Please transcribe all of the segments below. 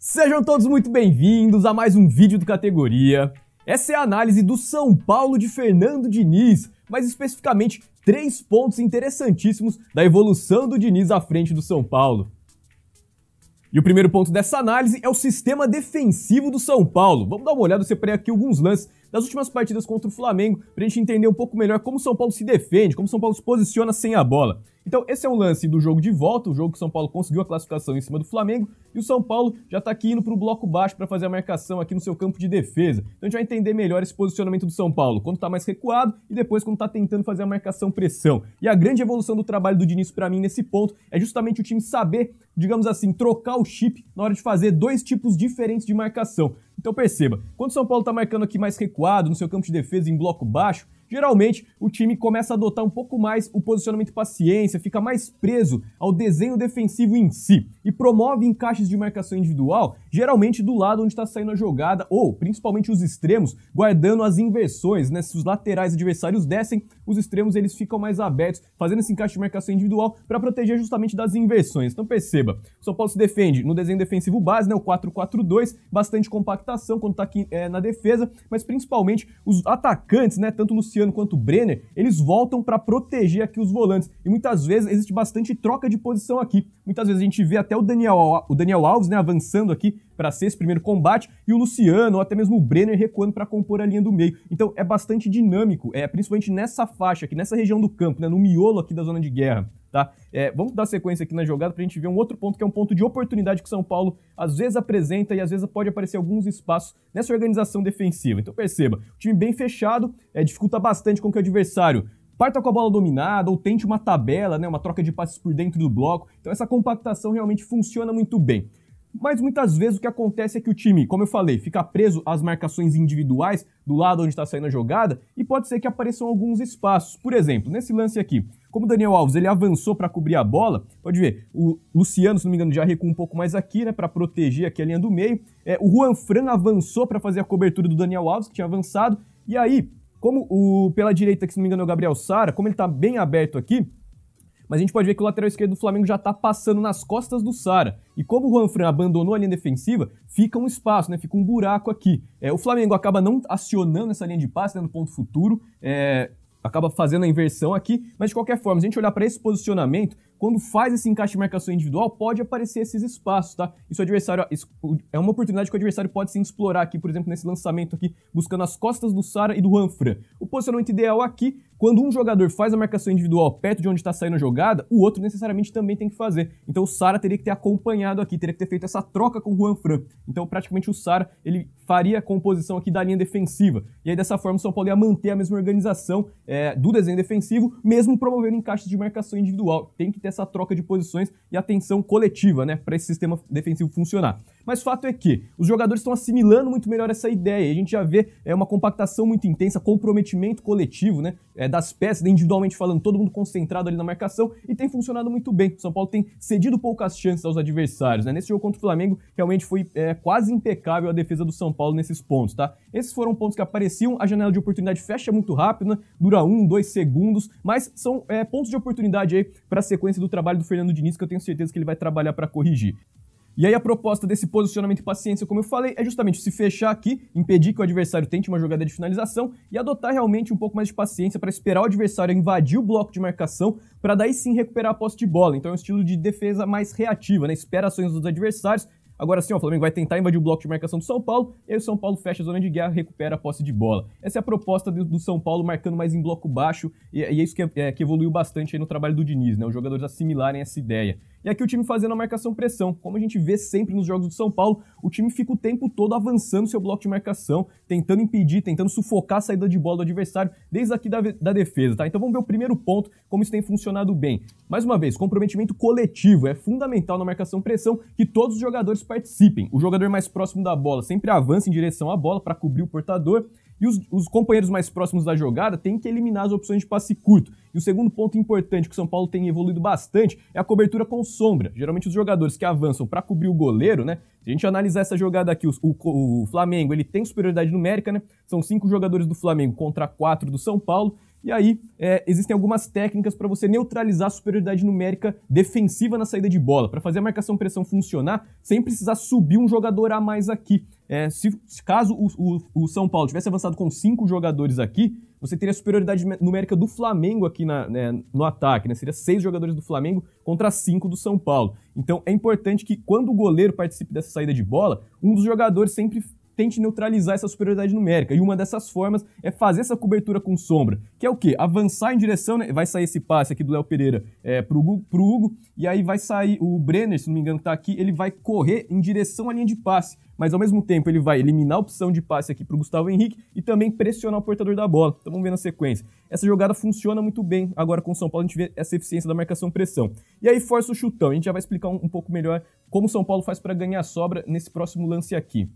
Sejam todos muito bem-vindos a mais um vídeo do categoria. Essa é a análise do São Paulo de Fernando Diniz, mas especificamente três pontos interessantíssimos da evolução do Diniz à frente do São Paulo. E o primeiro ponto dessa análise é o sistema defensivo do São Paulo. Vamos dar uma olhada, eu separei aqui alguns lances das últimas partidas contra o Flamengo para a gente entender um pouco melhor como o São Paulo se defende, como o São Paulo se posiciona sem a bola. Então, esse é o lance do jogo de volta, o jogo que o São Paulo conseguiu a classificação em cima do Flamengo, e o São Paulo já tá aqui indo pro bloco baixo para fazer a marcação aqui no seu campo de defesa. Então a gente vai entender melhor esse posicionamento do São Paulo, quando tá mais recuado e depois quando tá tentando fazer a marcação pressão. E a grande evolução do trabalho do Diniz para mim nesse ponto é justamente o time saber, digamos assim, trocar o chip na hora de fazer dois tipos diferentes de marcação. Então perceba, quando o São Paulo tá marcando aqui mais recuado no seu campo de defesa em bloco baixo, geralmente o time começa a adotar um pouco mais o posicionamento paciência, fica mais preso ao desenho defensivo em si e promove encaixes de marcação individual, geralmente do lado onde está saindo a jogada ou principalmente os extremos, guardando as inversões, né? Se os laterais adversários descem, os extremos eles ficam mais abertos, fazendo esse encaixe de marcação individual para proteger justamente das inversões. Então perceba, o São Paulo se defende no desenho defensivo base, né? O 4-4-2, bastante compactação quando está aqui é, na defesa, mas principalmente os atacantes, né? Tanto Luciano esse quanto o Brenner, eles voltam para proteger aqui os volantes. E muitas vezes existe bastante troca de posição aqui. Muitas vezes a gente vê até o Daniel, o Daniel Alves né, avançando aqui para ser esse primeiro combate, e o Luciano, ou até mesmo o Brenner, recuando para compor a linha do meio. Então é bastante dinâmico, é principalmente nessa faixa aqui, nessa região do campo, né, no miolo aqui da zona de guerra. Tá? É, vamos dar sequência aqui na jogada para a gente ver um outro ponto que é um ponto de oportunidade que o São Paulo às vezes apresenta e às vezes pode aparecer alguns espaços nessa organização defensiva. Então perceba, o time bem fechado é, dificulta bastante com que o adversário parta com a bola dominada ou tente uma tabela, né, uma troca de passes por dentro do bloco. Então essa compactação realmente funciona muito bem. Mas muitas vezes o que acontece é que o time, como eu falei, fica preso às marcações individuais do lado onde está saindo a jogada e pode ser que apareçam alguns espaços. Por exemplo, nesse lance aqui, como o Daniel Alves ele avançou para cobrir a bola, pode ver, o Luciano, se não me engano, já recuou um pouco mais aqui, né, para proteger aqui a linha do meio. É, o Juan Fran avançou para fazer a cobertura do Daniel Alves, que tinha avançado, e aí, como o pela direita, que se não me engano é o Gabriel Sara, como ele está bem aberto aqui, mas a gente pode ver que o lateral esquerdo do Flamengo já está passando nas costas do Sara. E como o Juanfran abandonou a linha defensiva, fica um espaço, né? Fica um buraco aqui. É, o Flamengo acaba não acionando essa linha de passe né, no ponto futuro, é, acaba fazendo a inversão aqui, mas de qualquer forma, se a gente olhar para esse posicionamento, quando faz esse encaixe de marcação individual, pode aparecer esses espaços, tá? Isso adversário é uma oportunidade que o adversário pode sim explorar aqui, por exemplo, nesse lançamento aqui, buscando as costas do Sara e do Juanfran. O posicionamento ideal aqui quando um jogador faz a marcação individual perto de onde está saindo a jogada, o outro necessariamente também tem que fazer. Então o Sara teria que ter acompanhado aqui, teria que ter feito essa troca com o Juan Fran. Então praticamente o Sara ele faria a composição aqui da linha defensiva. E aí dessa forma o São Paulo ia manter a mesma organização é, do desenho defensivo, mesmo promovendo encaixes de marcação individual. Tem que ter essa troca de posições e atenção coletiva, né, para esse sistema defensivo funcionar. Mas fato é que os jogadores estão assimilando muito melhor essa ideia. E a gente já vê é, uma compactação muito intensa, comprometimento coletivo, né? É, é das peças, individualmente falando, todo mundo concentrado ali na marcação e tem funcionado muito bem. O São Paulo tem cedido poucas chances aos adversários. Né? Nesse jogo contra o Flamengo, realmente foi é, quase impecável a defesa do São Paulo nesses pontos. Tá? Esses foram pontos que apareciam. A janela de oportunidade fecha muito rápido, né? dura um, dois segundos, mas são é, pontos de oportunidade aí para a sequência do trabalho do Fernando Diniz que eu tenho certeza que ele vai trabalhar para corrigir. E aí a proposta desse posicionamento e paciência, como eu falei, é justamente se fechar aqui, impedir que o adversário tente uma jogada de finalização e adotar realmente um pouco mais de paciência para esperar o adversário invadir o bloco de marcação para daí sim recuperar a posse de bola. Então é um estilo de defesa mais reativa, né? Espera ações dos adversários. Agora sim, ó, o Flamengo vai tentar invadir o bloco de marcação do São Paulo, e aí o São Paulo fecha a zona de guerra, recupera a posse de bola. Essa é a proposta do São Paulo, marcando mais em bloco baixo, e, e é isso que, é, é que evoluiu bastante no trabalho do Diniz, né? Os jogadores assimilarem essa ideia. É e aqui o time fazendo a marcação pressão. Como a gente vê sempre nos jogos do São Paulo, o time fica o tempo todo avançando seu bloco de marcação, tentando impedir, tentando sufocar a saída de bola do adversário, desde aqui da, da defesa, tá? Então vamos ver o primeiro ponto, como isso tem funcionado bem. Mais uma vez, comprometimento coletivo é fundamental na marcação pressão, que todos os jogadores participem. O jogador mais próximo da bola sempre avança em direção à bola para cobrir o portador e os, os, companheiros mais próximos da jogada têm que eliminar as opções de passe curto. E o segundo ponto importante que o São Paulo tem evoluído bastante é a cobertura com sombra. Geralmente os jogadores que avançam para cobrir o goleiro, né? Se a gente analisar essa jogada aqui, o, o, o Flamengo ele tem superioridade numérica, né? São cinco jogadores do Flamengo contra quatro do São Paulo. E aí, é, existem algumas técnicas para você neutralizar a superioridade numérica defensiva na saída de bola, para fazer a marcação-pressão funcionar sem precisar subir um jogador a mais aqui. É, se, caso o, o, o, São Paulo tivesse avançado com cinco jogadores aqui, você teria a superioridade numérica do Flamengo aqui na, né, no ataque, né? Seria seis jogadores do Flamengo contra cinco do São Paulo. Então é importante que quando o goleiro participe dessa saída de bola, um dos jogadores sempre tente neutralizar essa superioridade numérica. E uma dessas formas é fazer essa cobertura com sombra, que é o quê? Avançar em direção, né? vai sair esse passe aqui do Léo Pereira é, pro, Hugo, Hugo, e aí vai sair o Brenner, se não me engano que tá aqui, ele vai correr em direção à linha de passe, mas ao mesmo tempo ele vai eliminar a opção de passe aqui o Gustavo Henrique e também pressionar o portador da bola. Então vamos ver na sequência. Essa jogada funciona muito bem agora com o São Paulo, a gente vê essa eficiência da marcação-pressão. E aí força o chutão, a gente já vai explicar um, um pouco melhor como o São Paulo faz para ganhar sobra nesse próximo lance aqui.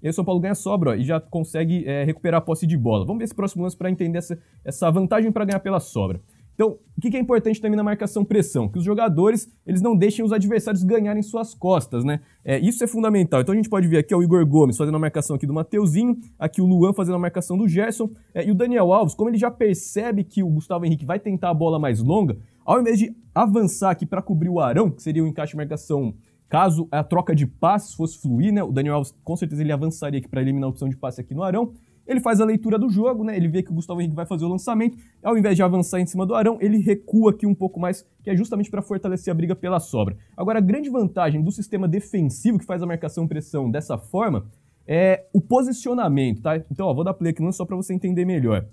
E aí o São Paulo ganha sobra ó, e já consegue é, recuperar a posse de bola. Vamos ver esse próximo lance para entender essa, essa vantagem para ganhar pela sobra. Então, o que é importante também na marcação pressão? Que os jogadores, eles não deixem os adversários ganharem suas costas, né? É, isso é fundamental. Então a gente pode ver aqui ó, o Igor Gomes fazendo a marcação aqui do Mateuzinho, aqui o Luan fazendo a marcação do Gerson, é, e o Daniel Alves, como ele já percebe que o Gustavo Henrique vai tentar a bola mais longa, ao invés de avançar aqui para cobrir o Arão, que seria o encaixe de marcação Caso a troca de passes fosse fluir, né, o Daniel Alves com certeza ele avançaria aqui para eliminar a opção de passe aqui no Arão. Ele faz a leitura do jogo, né? Ele vê que o Gustavo Henrique vai fazer o lançamento. Ao invés de avançar em cima do Arão, ele recua aqui um pouco mais, que é justamente para fortalecer a briga pela sobra. Agora, a grande vantagem do sistema defensivo que faz a marcação pressão dessa forma é o posicionamento, tá? Então, ó, vou dar play aqui não só para você entender melhor.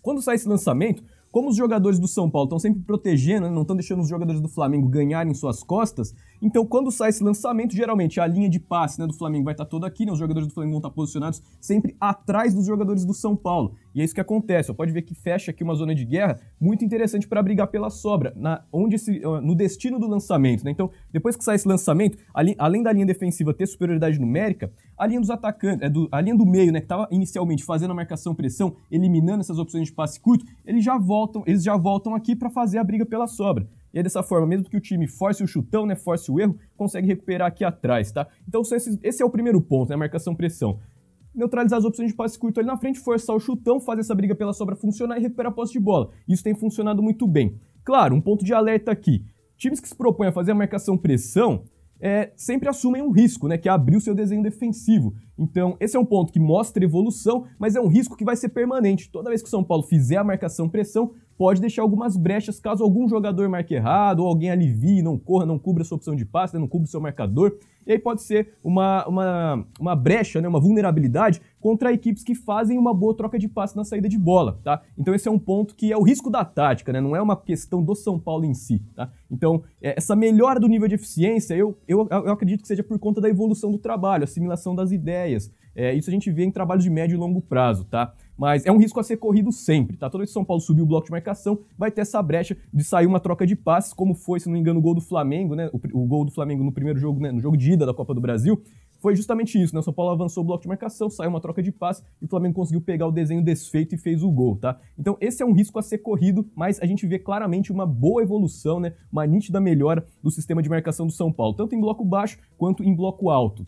Quando sai esse lançamento, como os jogadores do São Paulo estão sempre protegendo, né? não estão deixando os jogadores do Flamengo ganharem suas costas, então, quando sai esse lançamento, geralmente a linha de passe né, do Flamengo vai estar tá toda aqui, né, os jogadores do Flamengo vão estar tá posicionados sempre atrás dos jogadores do São Paulo. E é isso que acontece. pode ver que fecha aqui uma zona de guerra muito interessante para brigar pela sobra, na, onde esse, no destino do lançamento. Né? Então, depois que sai esse lançamento, ali, além da linha defensiva ter superioridade numérica, a linha dos atacantes, é do, a linha do meio, né, que estava inicialmente fazendo a marcação pressão, eliminando essas opções de passe curto, eles já voltam, eles já voltam aqui para fazer a briga pela sobra. E é dessa forma, mesmo que o time force o chutão, né, force o erro, consegue recuperar aqui atrás, tá? Então, esse é o primeiro ponto, né, marcação-pressão. Neutralizar as opções de passe curto ali na frente, forçar o chutão, fazer essa briga pela sobra funcionar e recuperar a posse de bola. Isso tem funcionado muito bem. Claro, um ponto de alerta aqui. Times que se propõem a fazer a marcação-pressão é, sempre assumem um risco, né, que é abrir o seu desenho defensivo. Então, esse é um ponto que mostra evolução, mas é um risco que vai ser permanente. Toda vez que o São Paulo fizer a marcação pressão, pode deixar algumas brechas caso algum jogador marque errado, ou alguém alivie, não corra, não cubra a sua opção de passe, né, não cubra o seu marcador. E aí pode ser uma, uma, uma brecha, né, uma vulnerabilidade contra equipes que fazem uma boa troca de passe na saída de bola, tá? Então esse é um ponto que é o risco da tática, né? Não é uma questão do São Paulo em si, tá? Então, é, essa melhora do nível de eficiência, eu, eu, eu acredito que seja por conta da evolução do trabalho, assimilação das ideias. É, isso a gente vê em trabalhos de médio e longo prazo, tá? Mas é um risco a ser corrido sempre, tá? Toda vez que São Paulo subir o bloco de marcação, vai ter essa brecha de sair uma troca de passes, como foi, se não me engano, o gol do Flamengo, né? O, o gol do Flamengo no primeiro jogo, né? no jogo de ida da Copa do Brasil, foi justamente isso, né? O São Paulo avançou o bloco de marcação, saiu uma troca de passe e o Flamengo conseguiu pegar o desenho desfeito e fez o gol, tá? Então esse é um risco a ser corrido, mas a gente vê claramente uma boa evolução, né? Uma nítida melhora do sistema de marcação do São Paulo, tanto em bloco baixo quanto em bloco alto.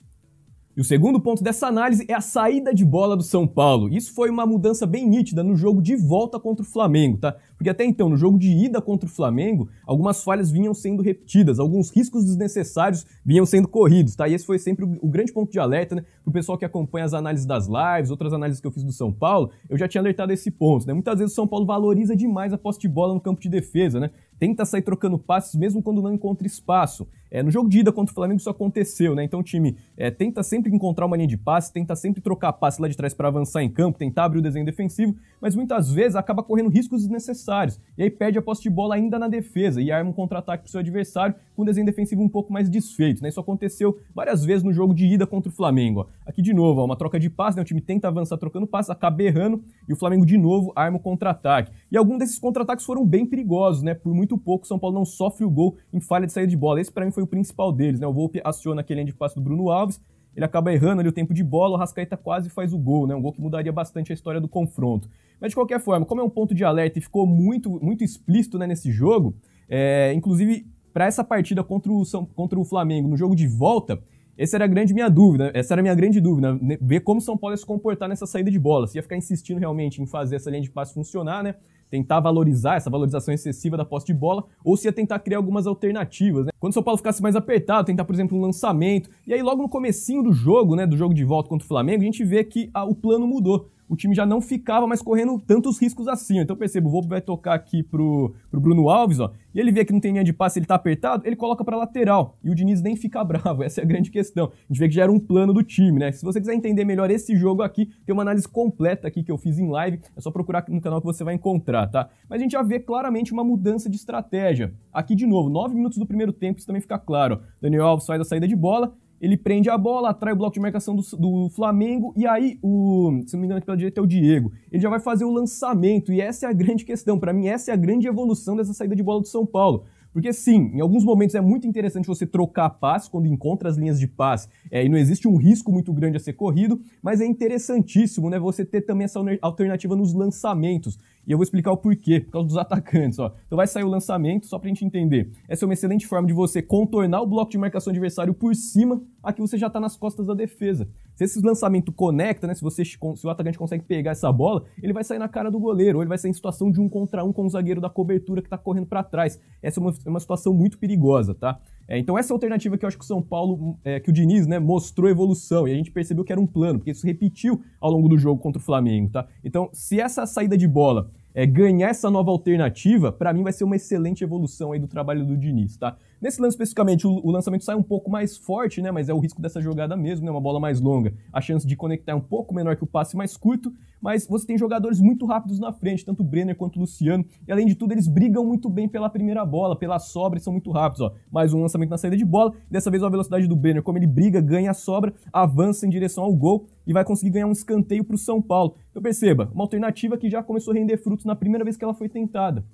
E o segundo ponto dessa análise é a saída de bola do São Paulo. Isso foi uma mudança bem nítida no jogo de volta contra o Flamengo, tá? Porque até então, no jogo de ida contra o Flamengo, algumas falhas vinham sendo repetidas, alguns riscos desnecessários vinham sendo corridos, tá? E esse foi sempre o, grande ponto de alerta, né? Pro pessoal que acompanha as análises das lives, outras análises que eu fiz do São Paulo, eu já tinha alertado esse ponto, né? Muitas vezes o São Paulo valoriza demais a posse de bola no campo de defesa, né? tenta sair trocando passes mesmo quando não encontra espaço. É, no jogo de ida contra o Flamengo isso aconteceu, né? Então o time é, tenta sempre encontrar uma linha de passe, tenta sempre trocar passe lá de trás para avançar em campo, tentar abrir o desenho defensivo, mas muitas vezes acaba correndo riscos desnecessários. E aí perde a posse de bola ainda na defesa e arma um contra-ataque pro seu adversário com o desenho defensivo um pouco mais desfeito, né? Isso aconteceu várias vezes no jogo de ida contra o Flamengo. Ó. Aqui de novo, ó, uma troca de passe, né? O time tenta avançar trocando passe, acaba errando e o Flamengo de novo arma o contra-ataque. E alguns desses contra-ataques foram bem perigosos, né? Por muito pouco, São Paulo não sofre o gol em falha de saída de bola. Esse para mim foi o principal deles, né? O Volpe aciona aquele end passe do Bruno Alves, ele acaba errando ali o tempo de bola, o Rascaeta quase faz o gol, né? Um gol que mudaria bastante a história do confronto. Mas de qualquer forma, como é um ponto de alerta e ficou muito, muito explícito né, nesse jogo, é, inclusive para essa partida contra o, São, contra o Flamengo no jogo de volta, essa era a grande minha dúvida, essa era a minha grande dúvida, né? ver como o São Paulo ia se comportar nessa saída de bola, se ia ficar insistindo realmente em fazer essa linha de passe funcionar, né? Tentar valorizar essa valorização excessiva da posse de bola, ou se ia tentar criar algumas alternativas, né? Quando o São Paulo ficasse mais apertado, tentar, por exemplo, um lançamento. E aí, logo no comecinho do jogo, né, do jogo de volta contra o Flamengo, a gente vê que a, o plano mudou. O time já não ficava mais correndo tantos riscos assim. Então, percebo, o Volpe vai tocar aqui pro, pro Bruno Alves, ó. E ele vê que não tem linha de passe, ele tá apertado, ele coloca pra lateral. E o Diniz nem fica bravo, essa é a grande questão. A gente vê que já era um plano do time, né? Se você quiser entender melhor esse jogo aqui, tem uma análise completa aqui que eu fiz em live. É só procurar no canal que você vai encontrar, tá? Mas a gente já vê claramente uma mudança de estratégia. Aqui, de novo, nove minutos do primeiro tempo também, também ficar claro. Daniel Alves faz a saída de bola, ele prende a bola, atrai o bloco de marcação do, do, Flamengo, e aí, o, se não me engano, aqui pela direita é o Diego. Ele já vai fazer o lançamento, e essa é a grande questão. Para mim, essa é a grande evolução dessa saída de bola do São Paulo. Porque sim, em alguns momentos é muito interessante você trocar passe quando encontra as linhas de passe é, e não existe um risco muito grande a ser corrido, mas é interessantíssimo né, você ter também essa alternativa nos lançamentos. E eu vou explicar o porquê, por causa dos atacantes. Ó. Então vai sair o lançamento, só para a gente entender. Essa é uma excelente forma de você contornar o bloco de marcação adversário por cima, aqui você já está nas costas da defesa. Se esse lançamento conecta, né, se, você, se o atacante consegue pegar essa bola, ele vai sair na cara do goleiro, ou ele vai sair em situação de um contra um com o zagueiro da cobertura que está correndo para trás. Essa é uma, é uma situação muito perigosa, tá? É, então essa alternativa que eu acho que o São Paulo, hum, é, que o Diniz, né, mostrou evolução e a gente percebeu que era um plano, porque isso repetiu ao longo do jogo contra o Flamengo, tá? Então, se essa saída de bola é, ganhar essa nova alternativa, para mim vai ser uma excelente evolução aí do trabalho do Diniz, tá? Nesse lance especificamente, o, o, lançamento sai um pouco mais forte, né? Mas é o risco dessa jogada mesmo, né? Uma bola mais longa. A chance de conectar é um pouco menor que o passe mais curto, mas você tem jogadores muito rápidos na frente, tanto o Brenner quanto o Luciano. E além de tudo, eles brigam muito bem pela primeira bola, pela sobra, e são muito rápidos, ó. Mais um lançamento na saída de bola. Dessa vez, a velocidade do Brenner, como ele briga, ganha a sobra, avança em direção ao gol e vai conseguir ganhar um escanteio para o São Paulo. Então perceba, uma alternativa que já começou a render frutos na primeira vez que ela foi tentada.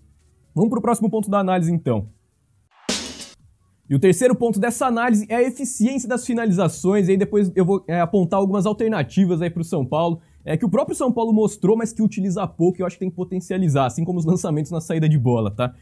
Vamos para o próximo ponto da análise então. E o terceiro ponto dessa análise é a eficiência das finalizações, e aí depois eu vou é, apontar algumas alternativas aí para o São Paulo, é, que o próprio São Paulo mostrou, mas que utiliza pouco e eu acho que tem que potencializar, assim como os lançamentos na saída de bola, tá?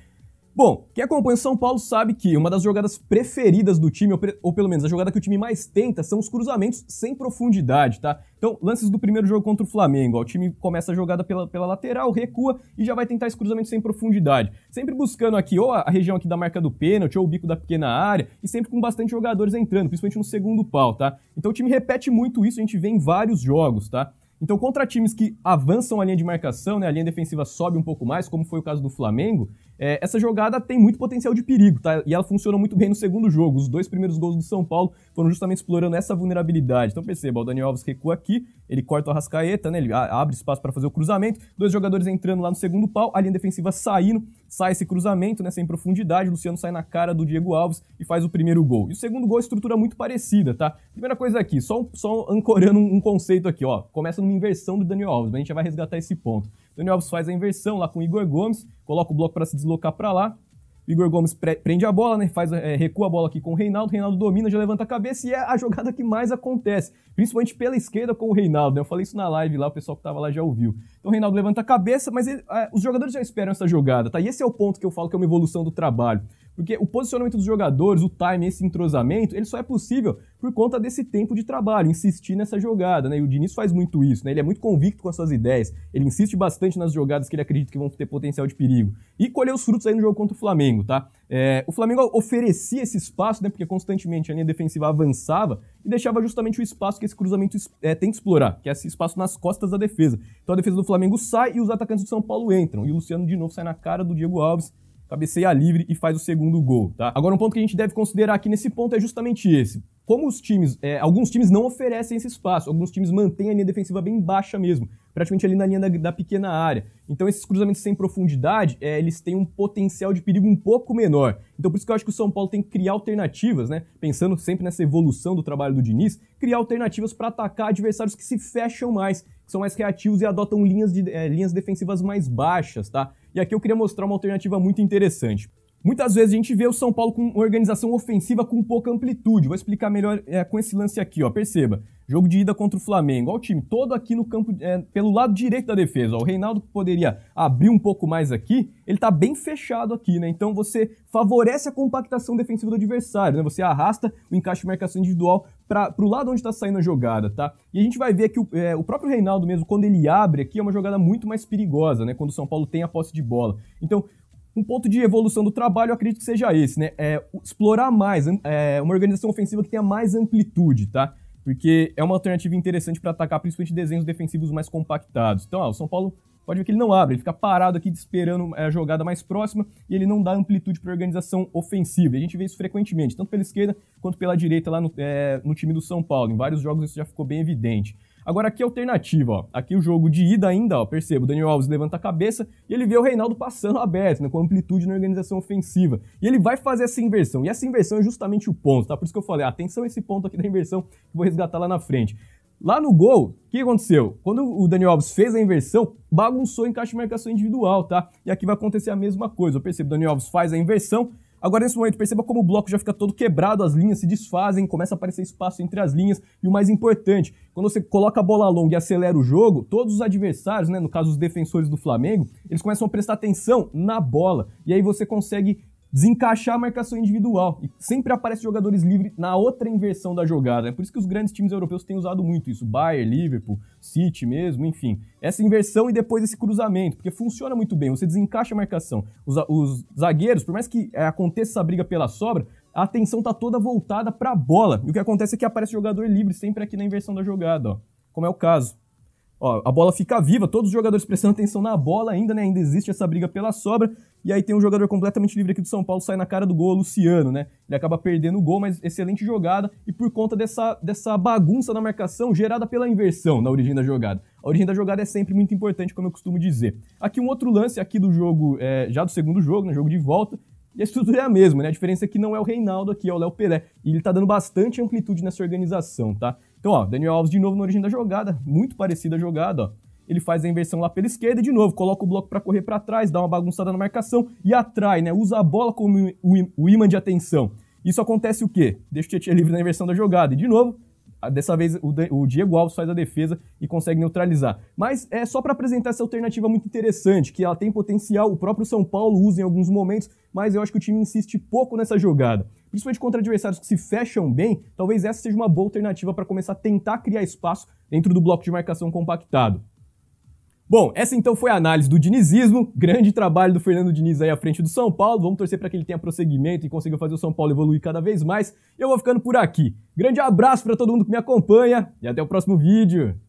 Bom, quem acompanha o São Paulo sabe que uma das jogadas preferidas do time, ou pelo menos a jogada que o time mais tenta, são os cruzamentos sem profundidade, tá? Então, lances do primeiro jogo contra o Flamengo. Ó, o time começa a jogada pela, pela lateral, recua e já vai tentar esse cruzamento sem profundidade. Sempre buscando aqui ou a região aqui da marca do pênalti, ou o bico da pequena área, e sempre com bastante jogadores entrando, principalmente no segundo pau, tá? Então o time repete muito isso, a gente vê em vários jogos, tá? Então, contra times que avançam a linha de marcação, né, a linha defensiva sobe um pouco mais, como foi o caso do Flamengo, é, essa jogada tem muito potencial de perigo, tá? E ela funcionou muito bem no segundo jogo. Os dois primeiros gols do São Paulo foram justamente explorando essa vulnerabilidade. Então perceba, o Daniel Alves recua aqui, ele corta o Arrascaeta, né? Ele abre espaço para fazer o cruzamento. Dois jogadores entrando lá no segundo pau, a linha defensiva saindo, sai esse cruzamento, né? Sem profundidade, o Luciano sai na cara do Diego Alves e faz o primeiro gol. E o segundo gol, é estrutura muito parecida, tá? Primeira coisa aqui, só, só ancorando um conceito aqui, ó. Começa numa inversão do Daniel Alves, mas a gente já vai resgatar esse ponto. Daniel Alves faz a inversão lá com o Igor Gomes, coloca o bloco para se deslocar para lá. O Igor Gomes prende a bola, né? Faz, é, recua a bola aqui com o Reinaldo. O Reinaldo domina, já levanta a cabeça e é a jogada que mais acontece. Principalmente pela esquerda com o Reinaldo. Né? Eu falei isso na live lá, o pessoal que estava lá já ouviu. Então o Reinaldo levanta a cabeça, mas ele, é, os jogadores já esperam essa jogada, tá? E esse é o ponto que eu falo que é uma evolução do trabalho. Porque o posicionamento dos jogadores, o time, esse entrosamento, ele só é possível por conta desse tempo de trabalho, insistir nessa jogada, né? E o Diniz faz muito isso, né? Ele é muito convicto com as suas ideias, ele insiste bastante nas jogadas que ele acredita que vão ter potencial de perigo. E colher os frutos aí no jogo contra o Flamengo, tá? É, o Flamengo oferecia esse espaço, né? Porque constantemente a linha defensiva avançava e deixava justamente o espaço que esse cruzamento é, tem que explorar, que é esse espaço nas costas da defesa. Então a defesa do Flamengo sai e os atacantes do São Paulo entram. E o Luciano de novo sai na cara do Diego Alves cabeceia livre e faz o segundo gol, tá? Agora, um ponto que a gente deve considerar aqui nesse ponto é justamente esse. Como os times, é, alguns times não oferecem esse espaço, alguns times mantêm a linha defensiva bem baixa mesmo, praticamente ali na linha da, da pequena área. Então, esses cruzamentos sem profundidade, é, eles têm um potencial de perigo um pouco menor. Então, por isso que eu acho que o São Paulo tem que criar alternativas, né? Pensando sempre nessa evolução do trabalho do Diniz, criar alternativas para atacar adversários que se fecham mais, que são mais reativos e adotam linhas, de, é, linhas defensivas mais baixas, tá? E aqui eu queria mostrar uma alternativa muito interessante. Muitas vezes a gente vê o São Paulo com uma organização ofensiva com pouca amplitude. Vou explicar melhor é, com esse lance aqui, ó. Perceba. Jogo de ida contra o Flamengo. Olha o time todo aqui no campo, é, pelo lado direito da defesa. Ó, o Reinaldo poderia abrir um pouco mais aqui, ele tá bem fechado aqui, né? Então você favorece a compactação defensiva do adversário, né? Você arrasta o encaixe de marcação individual para o lado onde está saindo a jogada, tá? E a gente vai ver que o, é, o, próprio Reinaldo mesmo, quando ele abre aqui, é uma jogada muito mais perigosa, né? Quando o São Paulo tem a posse de bola. Então, um ponto de evolução do trabalho, eu acredito que seja esse, né? É, explorar mais, é, uma organização ofensiva que tenha mais amplitude, tá? porque é uma alternativa interessante para atacar principalmente desenhos defensivos mais compactados. Então, ah, o São Paulo pode ver que ele não abre, ele fica parado aqui esperando é, a jogada mais próxima e ele não dá amplitude para a organização ofensiva. E a gente vê isso frequentemente, tanto pela esquerda quanto pela direita lá no, é, no, time do São Paulo. Em vários jogos isso já ficou bem evidente. Agora aqui é alternativa, ó. Aqui o jogo de ida ainda, ó. o Daniel Alves levanta a cabeça e ele vê o Reinaldo passando aberto, né? Com amplitude na organização ofensiva. E ele vai fazer essa inversão. E essa inversão é justamente o ponto, tá? Por isso que eu falei, atenção a esse ponto aqui da inversão que vou resgatar lá na frente. Lá no gol, o que aconteceu? Quando o Daniel Alves fez a inversão, bagunçou o encaixe de marcação individual, tá? E aqui vai acontecer a mesma coisa. Eu percebo, o Daniel Alves faz a inversão, Agora, nesse momento, perceba como o bloco já fica todo quebrado, as linhas se desfazem, começa a aparecer espaço entre as linhas. E o mais importante, quando você coloca a bola longa e acelera o jogo, todos os adversários, né, no caso os defensores do Flamengo, eles começam a prestar atenção na bola. E aí você consegue desencaixar a marcação individual. E sempre aparece jogadores livres na outra inversão da jogada. É por isso que os grandes times europeus têm usado muito isso. Bayern, Liverpool, City mesmo, enfim. Essa inversão e depois esse cruzamento, porque funciona muito bem. Você desencaixa a marcação. Os, os zagueiros, por mais que é, aconteça essa briga pela sobra, a atenção tá toda voltada para a bola. E o que acontece é que aparece jogador livre sempre aqui na inversão da jogada, ó. Como é o caso. Ó, a bola fica viva, todos os jogadores prestando atenção na bola ainda, né? Ainda existe essa briga pela sobra. E aí tem um jogador completamente livre aqui do São Paulo, sai na cara do gol, Luciano, né? Ele acaba perdendo o gol, mas excelente jogada. E por conta dessa, dessa bagunça na marcação gerada pela inversão na origem da jogada. A origem da jogada é sempre muito importante, como eu costumo dizer. Aqui um outro lance aqui do jogo, é, já do segundo jogo, no né, jogo de volta. E a estrutura é a mesma, né? A diferença é que não é o Reinaldo aqui, é o Léo Pelé. E ele tá dando bastante amplitude nessa organização, tá? Então, ó, Daniel Alves de novo na origem da jogada, muito parecida a jogada, ó ele faz a inversão lá pela esquerda e de novo coloca o bloco para correr para trás, dá uma bagunçada na marcação e atrai, né? Usa a bola como o imã de atenção. Isso acontece o quê? Deixa o Tietchan livre na inversão da jogada. E de novo, dessa vez o Diego Alves faz a defesa e consegue neutralizar. Mas é só para apresentar essa alternativa muito interessante, que ela tem potencial, o próprio São Paulo usa em alguns momentos, mas eu acho que o time insiste pouco nessa jogada. Principalmente contra adversários que se fecham bem, talvez essa seja uma boa alternativa para começar a tentar criar espaço dentro do bloco de marcação compactado. Bom, essa então foi a análise do dinizismo, grande trabalho do Fernando Diniz aí à frente do São Paulo, vamos torcer para que ele tenha prosseguimento e consiga fazer o São Paulo evoluir cada vez mais. Eu vou ficando por aqui. Grande abraço para todo mundo que me acompanha e até o próximo vídeo.